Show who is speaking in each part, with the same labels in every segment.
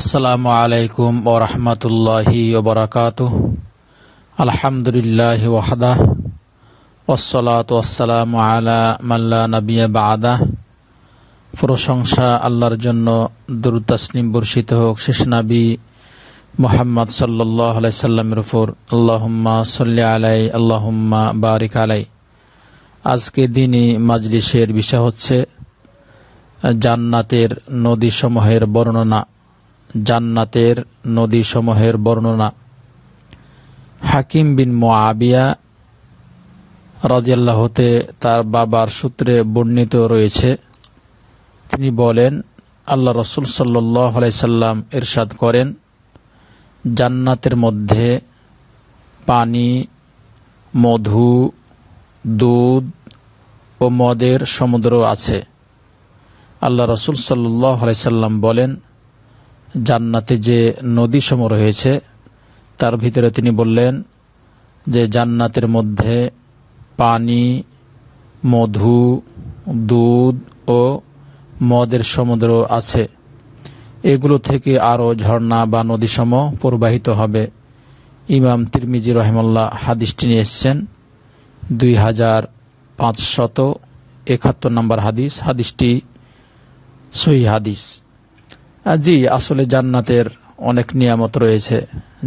Speaker 1: আসসালামু আলাইকুম ও রহমতুল্লাহি ওবরাকাত আলহামদুলিল্লাহ ওয়াহদাহ ওসলাত ওসালাম আলা মাল্লা নবিয়া বাদা প্রশংসা আল্লাহর জন্য দুরুতাসনিম তাসনিম বর্ষিত হোক শেষ নাবি মোহাম্মদ সাল্লাহ আলাই সাল্লামের উপর আল্লাহম্মা সাল্লি আলাই আল্লাহম্মা বারিক আলাই আজকে দিনই মাজলিসের বিষয় হচ্ছে জান্নাতের নদীসমূহের বর্ণনা জান্নাতের নদীসমূহের বর্ণনা হাকিম বিন মোয়াবিয়া রাজিয়াল্লাহ হতে তার বাবার সূত্রে বর্ণিত রয়েছে তিনি বলেন আল্লাহ রসুল সাল্লাহ সাল্লাম এরশাদ করেন জান্নাতের মধ্যে পানি মধু দুধ ও মদের সমুদ্র আছে আল্লাহ রসুল সাল্লাহ সাল্লাম বলেন জান্নাতে যে নদী সম রয়েছে তার ভিতরে তিনি বললেন যে জান্নাতের মধ্যে পানি মধু দুধ ও মদের সমুদ্র আছে এগুলো থেকে আরও ঝর্ণা বা নদীসম প্রবাহিত হবে ইমাম তিরমিজি রহমল্লা হাদিসটি নিয়ে এসছেন দুই হাজার পাঁচশত একাত্তর নম্বর হাদিস হাদিসটি সহি হাদিস জি আসলে জান্নাতের অনেক নিয়ামত রয়েছে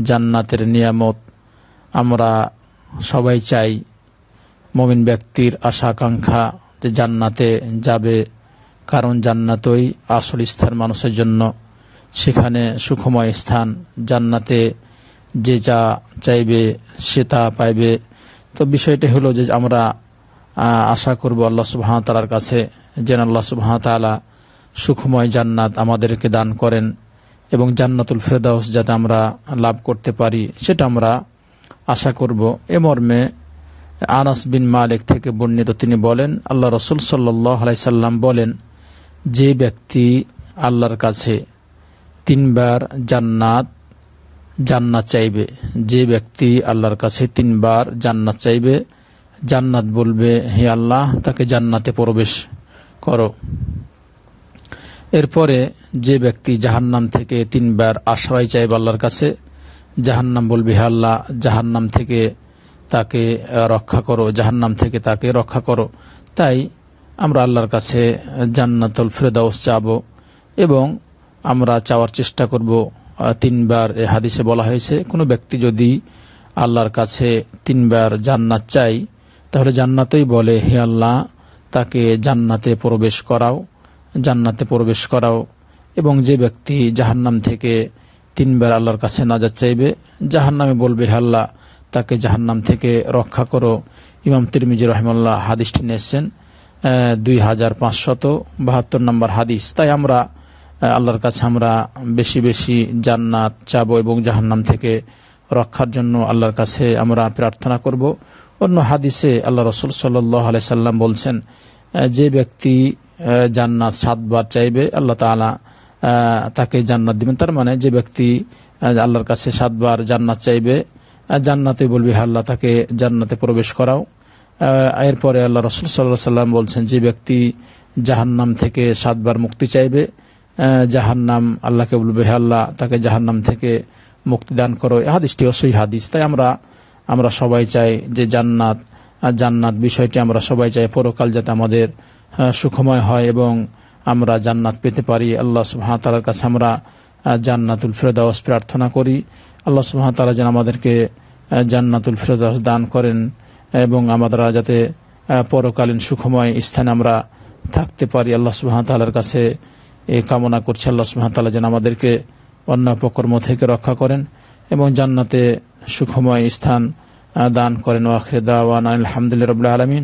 Speaker 1: জান্নাতের নিয়ামত আমরা সবাই চাই মমিন ব্যক্তির আশা আকাঙ্ক্ষা যে জান্নাতে যাবে কারণ জান্নাতই আসল স্থান মানুষের জন্য সেখানে সুখময় স্থান জান্নাতে যে যা চাইবে সে তা পাইবে তো বিষয়টি হলো যে আমরা আশা করব আল্লাহ সুবাহ কাছে যেন আল্লাহ সুবাহ সুখময় জান্নাত আমাদেরকে দান করেন এবং জান্নাতুল ফেরদাউস যাতে আমরা লাভ করতে পারি সেটা আমরা আশা করব এ মর্মে আনাস বিন মালিক থেকে বর্ণিত তিনি বলেন আল্লাহ রসুল সাল্লাই আলাইসাল্লাম বলেন যে ব্যক্তি আল্লাহর কাছে তিনবার জান্নাত জান্নাত চাইবে যে ব্যক্তি আল্লাহর কাছে তিনবার জান্নাত চাইবে জান্নাত বলবে হে আল্লাহ তাকে জান্নাতে প্রবেশ করো এরপরে যে ব্যক্তি জাহান্নাম থেকে তিনবার আশ্রয় চাইব আল্লাহর কাছে জাহান্নাম বলবি আল্লাহ জাহান্নাম থেকে তাকে রক্ষা করো জাহান্নাম থেকে তাকে রক্ষা করো তাই আমরা আল্লাহর কাছে জান্নাতুল ফেরদাউস চাব এবং আমরা চাওয়ার চেষ্টা করব তিনবার এ হাদিসে বলা হয়েছে কোনো ব্যক্তি যদি আল্লাহর কাছে তিনবার জান্নাত চাই তাহলে জান্নাতই বলে হে আল্লাহ তাকে জান্নাতে প্রবেশ করাও জান্নাতে প্রবেশ করাও এবং যে ব্যক্তি জাহান্নাম থেকে তিনবার আল্লাহর কাছে নাজার চাইবে জাহান্নামে বলবে আল্লাহ তাকে জাহান্নাম থেকে রক্ষা করো ইমাম তিরমিজি রহমাল্লাহ হাদিসটি নিয়েছেন দুই হাজার পাঁচশত বাহাত্তর নম্বর হাদিস তাই আমরা আল্লাহর কাছে আমরা বেশি বেশি জান্নাত চাব এবং জাহান্নাম থেকে রক্ষার জন্য আল্লাহর কাছে আমরা প্রার্থনা করব অন্য হাদিসে আল্লাহ রসুল সাল্লাহ সাল্লাম বলছেন যে ব্যক্তি জান্নাত সাতবার চাইবে আল্লাহ তালা তাকে জান্নাত দিবেন তার মানে যে ব্যক্তি আল্লাহর কাছে সাতবার জান্নাত চাইবে জান্নাতে বলবি হ্যাঁ, আল্লাহ তাকে জান্নাতে প্রবেশ করাও এরপরে আল্লাহ রসুল সাল্লাহ সাল্লাম বলছেন যে ব্যক্তি জাহান্নাম থেকে সাতবার মুক্তি চাইবে জাহান্নাম আল্লাহকে বলবে হ্যাঁ, আল্লাহ তাকে জাহান্নাম থেকে মুক্তি দান করো এ হাদিসটি অসই হাদিস তাই আমরা আমরা সবাই চাই যে জান্নাত জান্নাত বিষয়টি আমরা সবাই চাই পরকাল যাতে আমাদের সুখময় হয় এবং আমরা জান্নাত পেতে পারি আল্লাহ সুহামতালার কাছে আমরা জান্নাতুল ফেরদাউস প্রার্থনা করি আল্লাহ সুহামতালা যেন আমাদেরকে জান্নাতুল ফিরদাস দান করেন এবং আমরা যাতে পরকালীন সুখময় স্থানে আমরা থাকতে পারি আল্লাহ সুহামতালার কাছে এই কামনা করছে আল্লাহ সুহামতালা যেন আমাদেরকে অন্য পকর্ম থেকে রক্ষা করেন এবং জান্নাতে সুখময় স্থান দান করেন ওয়াখরে দাওয়ান আলহামদুলিল্লাহ রবুল্লা আলমিন